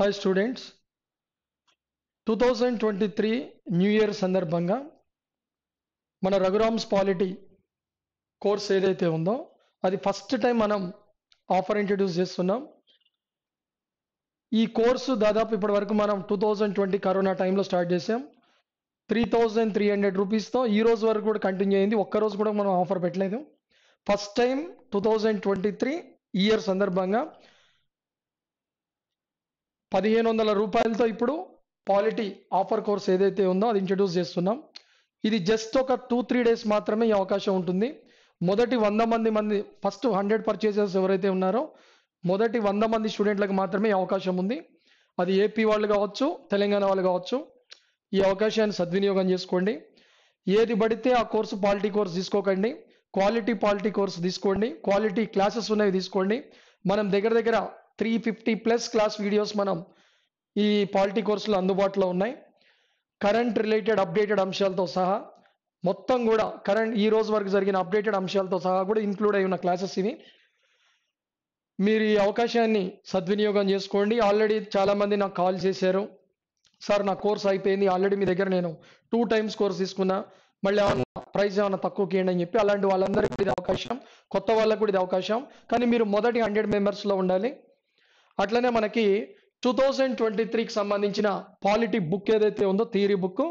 hi students two thousand twenty three new year సందర్భంగా మన రఘురామ్స్ పాలిటీ కోర్స్ ఏదైతే ఉందో అది ఫస్ట్ టైం మనం ఆఫర్ ఇంట్రడ్యూస్ చేస్తున్నాం ఈ కోర్సు దాదాపు ఇప్పటి వరకు మనం టూ థౌజండ్ ట్వంటీ కరోనా టైంలో స్టార్ట్ చేసాం త్రీ థౌజండ్ త్రీ హండ్రెడ్ రూపీస్తో ఈ రోజు వరకు కూడా కంటిన్యూ అయింది ఒక్కరోజు కూడా మనం ఆఫర్ పెట్టలేదు first time two thousand twenty three year సందర్భంగా పదిహేను వందల రూపాయలతో ఇప్పుడు పాలిటీ ఆఫర్ కోర్స్ ఏదైతే ఉందో అది ఇంట్రడ్యూస్ చేస్తున్నాం ఇది జస్ట్ ఒక టూ త్రీ డేస్ మాత్రమే ఈ అవకాశం ఉంటుంది మొదటి వంద మంది మంది ఫస్ట్ హండ్రెడ్ పర్చేసెస్ ఎవరైతే ఉన్నారో మొదటి వంద మంది స్టూడెంట్లకు మాత్రమే అవకాశం ఉంది అది ఏపీ వాళ్ళు కావచ్చు తెలంగాణ వాళ్ళు కావచ్చు ఈ అవకాశాన్ని సద్వినియోగం చేసుకోండి ఏది పడితే ఆ కోర్సు పాలిటీ కోర్సు తీసుకోకండి క్వాలిటీ పాలిటీ కోర్సు తీసుకోండి క్వాలిటీ క్లాసెస్ ఉన్నవి తీసుకోండి మనం దగ్గర దగ్గర three fifty plus class videos మనం ఈ పాలిటీ కోర్సులో అందుబాటులో ఉన్నాయి కరెంట్ రిలేటెడ్ అప్డేటెడ్ అంశాలతో సహా మొత్తం కూడా కరెంట్ ఈ రోజు వరకు జరిగిన అప్డేటెడ్ అంశాలతో సహా కూడా ఇంక్లూడ్ అయి ఉన్న క్లాసెస్ ఇవి మీరు ఈ అవకాశాన్ని సద్వినియోగం చేసుకోండి ఆల్రెడీ చాలామంది నాకు కాల్ చేశారు సార్ నా కోర్స్ అయిపోయింది ఆల్రెడీ మీ దగ్గర నేను టూ టైమ్స్ కోర్స్ తీసుకున్నా మళ్ళీ ఏమన్నా ప్రైస్ ఏమైనా తక్కువకి కేయండి అని చెప్పి అలాంటి వాళ్ళందరికీ ఇది అవకాశం కొత్త వాళ్ళకు కూడా ఇది అవకాశం కానీ మీరు మొదటి హండ్రెడ్ మెంబర్స్లో ఉండాలి అట్లనే మనకి టూ థౌజండ్ ట్వంటీ త్రీకి సంబంధించిన పాలిటిక్ బుక్ ఏదైతే ఉందో థియరీ బుక్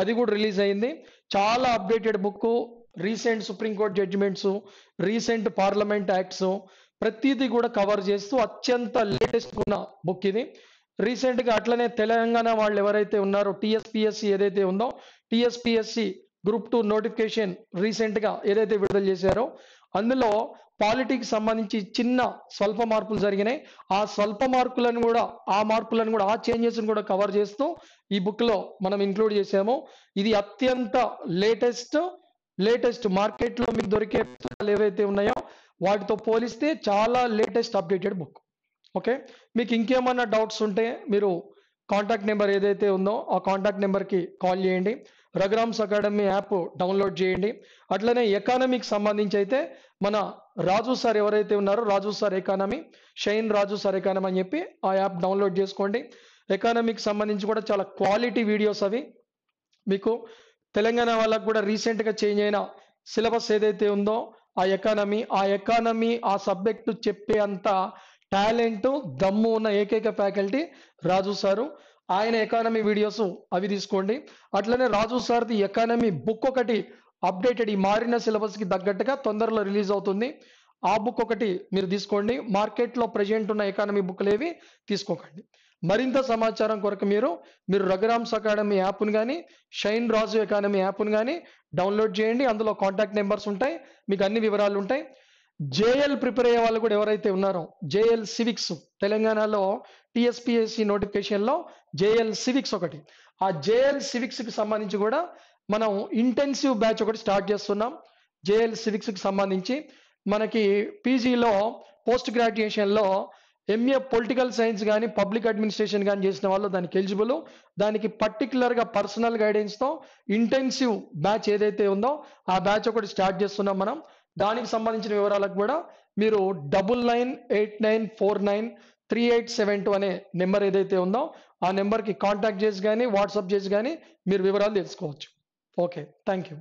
అది కూడా రిలీజ్ అయింది చాలా updated book recent supreme court judgments recent parliament acts ప్రతిదీ కూడా కవర్ చేస్తూ అత్యంత లేటెస్ట్ ఉన్న బుక్ ఇది రీసెంట్గా అట్లనే తెలంగాణ వాళ్ళు ఎవరైతే ఉన్నారో టిఎస్పిఎస్సి ఏదైతే ఉందో టిఎస్పిఎస్సి గ్రూప్ టూ నోటిఫికేషన్ రీసెంట్గా ఏదైతే విడుదల చేశారో అందులో పాలిటీకి సంబంధించి చిన్న స్వల్ప మార్పులు జరిగినాయి ఆ స్వల్ప మార్పులను కూడా ఆ మార్పులను కూడా ఆ చేంజెస్ని కూడా కవర్ చేస్తూ ఈ బుక్లో మనం ఇంక్లూడ్ చేసాము ఇది అత్యంత లేటెస్ట్ లేటెస్ట్ మార్కెట్లో మీకు దొరికే పుస్తకాలు ఏవైతే ఉన్నాయో వాటితో పోలిస్తే చాలా లేటెస్ట్ అప్డేటెడ్ బుక్ ఓకే మీకు ఇంకేమైనా డౌట్స్ ఉంటే మీరు కాంటాక్ట్ నెంబర్ ఏదైతే ఉందో ఆ కాంటాక్ట్ నెంబర్కి కాల్ చేయండి రఘురామ్స్ అకాడమీ యాప్ డౌన్లోడ్ చేయండి అట్లనే ఎకానమీకి సంబంధించి అయితే మన రాజు సార్ ఎవరైతే ఉన్నారో Raju sir economy shine Raju sir economy అని చెప్పి ఆ యాప్ డౌన్లోడ్ చేసుకోండి ఎకానమీకి సంబంధించి కూడా చాలా క్వాలిటీ వీడియోస్ అవి మీకు తెలంగాణ వాళ్ళకు కూడా రీసెంట్గా చేంజ్ అయిన సిలబస్ ఏదైతే ఉందో ఆ ఎకానమీ ఆ ఎకానమీ ఆ సబ్జెక్టు చెప్పే అంత టాలెంట్ దమ్ము ఉన్న ఏకైక ఫ్యాకల్టీ రాజు సారు ఆయన ఎకానమీ వీడియోస్ అవి తీసుకోండి అట్లనే రాజు సార్ది ఎకానమీ బుక్ ఒకటి అప్డేటెడ్ ఈ మారిన సిలబస్కి తగ్గట్టుగా తొందరలో రిలీజ్ అవుతుంది ఆ బుక్ ఒకటి మీరు తీసుకోండి మార్కెట్లో ప్రజెంట్ ఉన్న ఎకానమీ బుక్లు ఏవి తీసుకోకండి మరింత సమాచారం కొరకు మీరు మీరు రఘురామ్స్ అకాడమీ యాప్ను కానీ షైన్ రాజు ఎకానమీ యాప్ను కానీ డౌన్లోడ్ చేయండి అందులో కాంటాక్ట్ నెంబర్స్ ఉంటాయి మీకు అన్ని వివరాలు ఉంటాయి జేఎల్ ప్రిపేర్ అయ్యే వాళ్ళు కూడా ఎవరైతే ఉన్నారో జేఎల్ సివిక్స్ తెలంగాణలో టిఎస్పిఎస్సి నోటిఫికేషన్లో జేఎల్ సివిక్స్ ఒకటి ఆ జేఎల్ సివిక్స్కి సంబంధించి కూడా మనం ఇంటెన్సివ్ బ్యాచ్ ఒకటి స్టార్ట్ చేస్తున్నాం జేఎల్ సివిక్స్కి సంబంధించి మనకి పీజీలో పోస్ట్ గ్రాడ్యుయేషన్లో ఎంఏ పొలిటికల్ సైన్స్ కానీ పబ్లిక్ అడ్మినిస్ట్రేషన్ కానీ చేసిన వాళ్ళు దానికి ఎలిజిబుల్ దానికి పర్టికులర్గా పర్సనల్ గైడెన్స్తో ఇంటెన్సివ్ బ్యాచ్ ఏదైతే ఉందో ఆ బ్యాచ్ ఒకటి స్టార్ట్ చేస్తున్నాం మనం దానికి సంబంధించిన వివరాలకు కూడా మీరు double nine eight nine four nine three eight seven two అనే నెంబర్ ఏదైతే ఉందో ఆ నెంబర్కి కాంటాక్ట్ చేసి కానీ వాట్సాప్ చేసి కానీ మీరు వివరాలు తెలుసుకోవచ్చు ఓకే థ్యాంక్ యూ